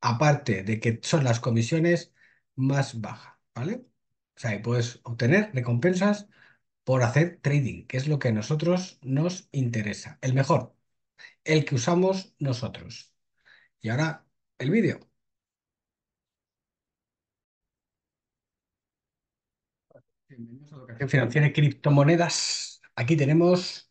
aparte de que son las comisiones más bajas, ¿vale? O sea, puedes obtener recompensas por hacer trading, que es lo que a nosotros nos interesa, el mejor, el que usamos nosotros. Y ahora el vídeo. Bienvenidos a Educación Financiera y Criptomonedas. Aquí tenemos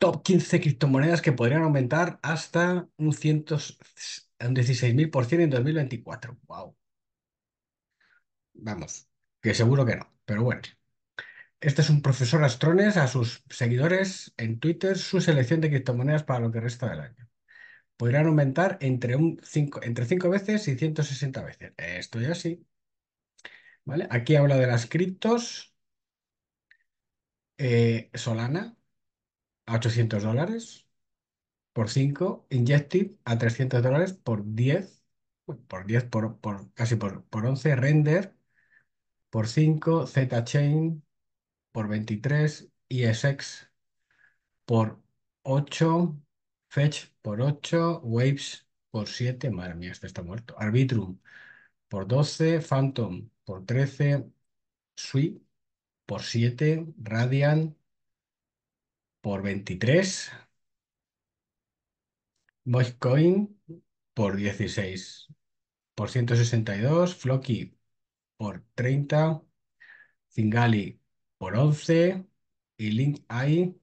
top 15 criptomonedas que podrían aumentar hasta un, 16.000% en 2024. ¡Wow! Vamos, que seguro que no, pero bueno. Este es un profesor Astrones a sus seguidores en Twitter su selección de criptomonedas para lo que resta del año. Podrían aumentar entre, un entre 5 veces y 160 veces. Esto ya sí. ¿Vale? Aquí habla de las criptos. Eh, Solana, a 800 dólares por 5, Injective a 300 dólares por 10, por 10, por, casi por, por 11, Render por 5, chain por 23, ISX e por 8, Fetch por 8, Waves por 7, madre mía, este está muerto, Arbitrum por 12, Phantom por 13, Sui por 7, Radiant por 23. Voicecoin por 16. Por 162. Floki por 30. Zingali por 11. Y LinkAI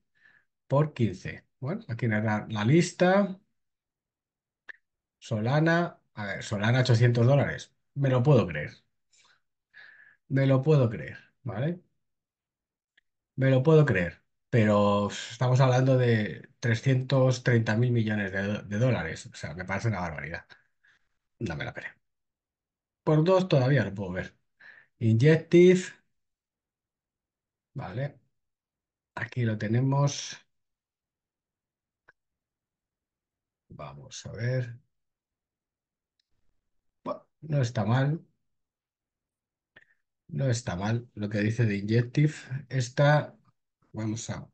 por 15. Bueno, aquí nada la lista. Solana. A ver, Solana 800 dólares. Me lo puedo creer. Me lo puedo creer, ¿vale? Me lo puedo creer pero estamos hablando de 330 mil millones de, dólares. O sea, me parece una barbaridad. No me la pere. Por dos todavía lo puedo ver. Injective, vale. Aquí lo tenemos. Vamos a ver. no está mal. No está mal lo que dice de Injective. Esta Vamos a,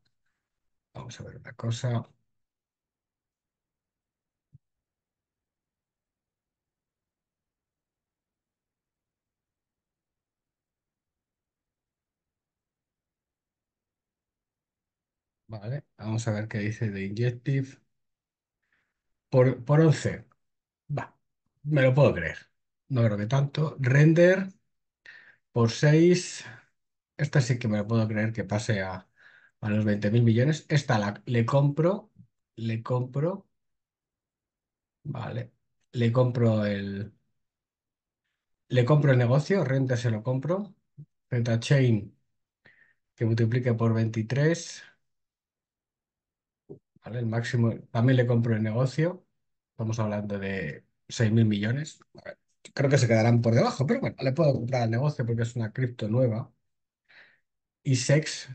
vamos a ver una cosa. Vale, vamos a ver qué dice de Injective. Por, por 11. Va, me lo puedo creer. No creo que tanto. Render por 6. Esta sí que me lo puedo creer que pase a, a los 20.000 millones. Esta la, le compro, le compro, vale, le compro el, le compro el negocio, renta se lo compro, renta chain que multiplique por 23, vale, el máximo, también le compro el negocio, estamos hablando de 6.000 mil millones, creo que se quedarán por debajo, pero bueno, le puedo comprar el negocio porque es una cripto nueva. Y SEX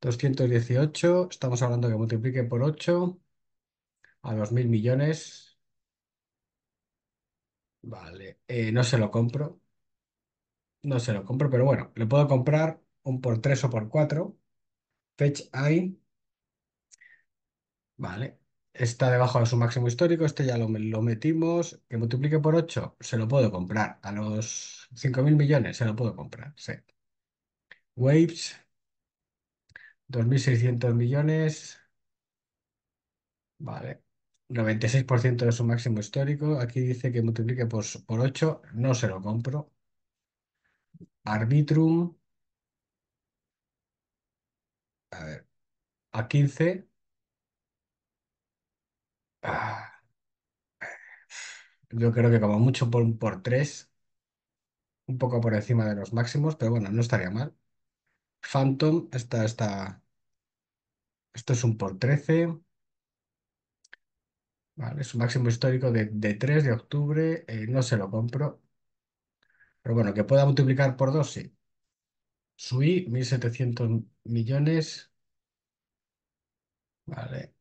218, estamos hablando que multiplique por 8 a 2.000 millones. Vale, eh, no se lo compro. No se lo compro, pero bueno, le puedo comprar un por 3 o por 4. Fetch I. Vale, está debajo de su máximo histórico, este ya lo, lo metimos, que multiplique por 8, se lo puedo comprar, a los 5.000 millones se lo puedo comprar, sí. Waves, 2.600 millones. Vale. 96% de su máximo histórico. Aquí dice que multiplique por, por 8. No se lo compro. Arbitrum. A ver. A 15. Ah, yo creo que como mucho por, por 3. Un poco por encima de los máximos, pero bueno, no estaría mal. Phantom, esta, está. esto es un por 13. Vale, su máximo histórico de, de 3 de octubre, eh, no se lo compro. Pero bueno, que pueda multiplicar por 2, sí. Sui, 1.700 millones. Vale.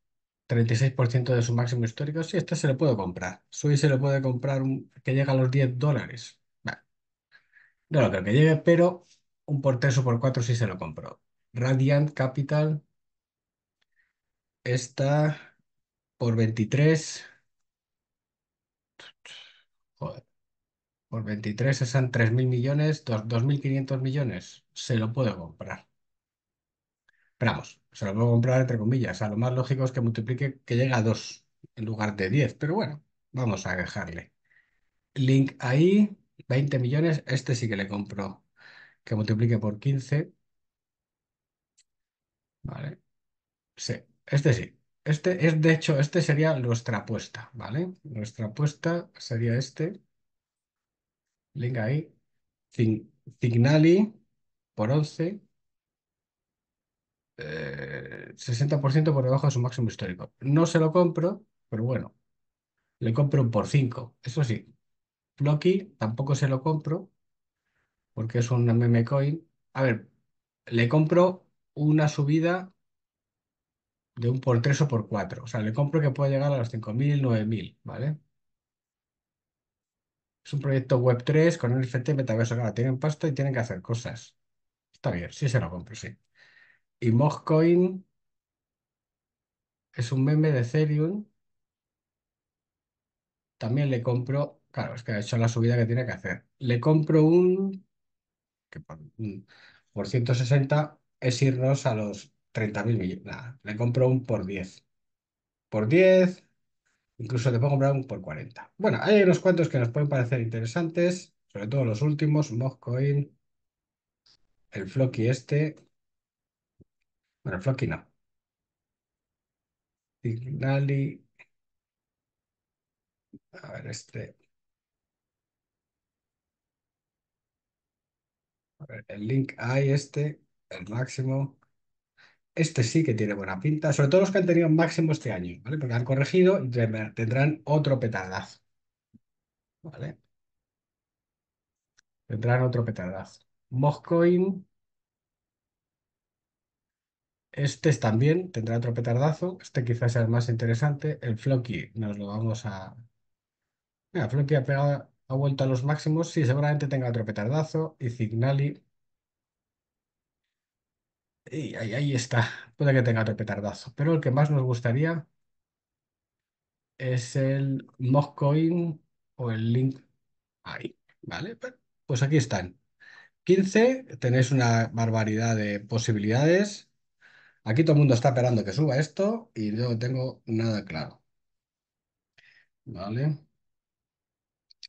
36% de su máximo histórico. Sí, este se lo puedo comprar. Sui se lo puede comprar que llega a los 10 dólares. Vale. No lo creo que llegue, pero un por tres o por cuatro sí se lo compró. Radiant Capital está por 23. Joder. Por 23 están 3.000 millones, 2.500 millones. Se lo puedo comprar. Pero vamos, se lo puedo comprar entre comillas. A lo más lógico es que multiplique que llega a 2 en lugar de 10. Pero bueno, vamos a dejarle. Link ahí, 20 millones. Este sí que le compró que multiplique por 15. ¿Vale? Sí, este sí. Este es, de hecho, este sería nuestra apuesta, ¿vale? Nuestra apuesta sería este. Venga ahí. Signali por 11. 60% eh, por debajo de su máximo histórico. No se lo compro, pero bueno. Le compro un por 5. Eso sí. Blocky tampoco se lo compro, porque es un meme coin. A ver, le compro una subida de un por tres o por cuatro. O sea, le compro que puede llegar a los 5.000, 9.000, ¿vale? Es un proyecto web 3 con NFT metaverso. Claro, tienen pasta y tienen que hacer cosas. Está bien, sí se lo compro, sí. Y Mogcoin es un meme de Ethereum. También le compro, claro, es que ha hecho la subida que tiene que hacer. Le compro un que por, mm, por 160 es irnos a los 30.000 millones. Nada, le compro un por 10. Por 10, incluso te puedo comprar un por 40. Bueno, hay unos cuantos que nos pueden parecer interesantes, sobre todo los últimos, Mogcoin, el Flocky este. Bueno, el Flocky no. Signali. A ver, este. el Link hay este, el máximo. Este sí que tiene buena pinta, sobre todo los que han tenido máximo este año, ¿vale? Porque han corregido y tendrán otro petardazo, ¿vale? Tendrán otro petardazo. Moscoin, este también tendrá otro petardazo. Este quizás sea el más interesante. El Floki nos lo vamos a... Mira, Floki ha pegado ha vuelto a los máximos. Sí, seguramente tenga otro petardazo. Y Signali. Y ahí, ahí está. Puede que tenga otro petardazo. Pero el que más nos gustaría es el Moscoin o el Link. Ahí, ¿vale? Pues, pues aquí están. 15, tenéis una barbaridad de posibilidades. Aquí todo el mundo está esperando que suba esto y no tengo nada claro. ¿Vale?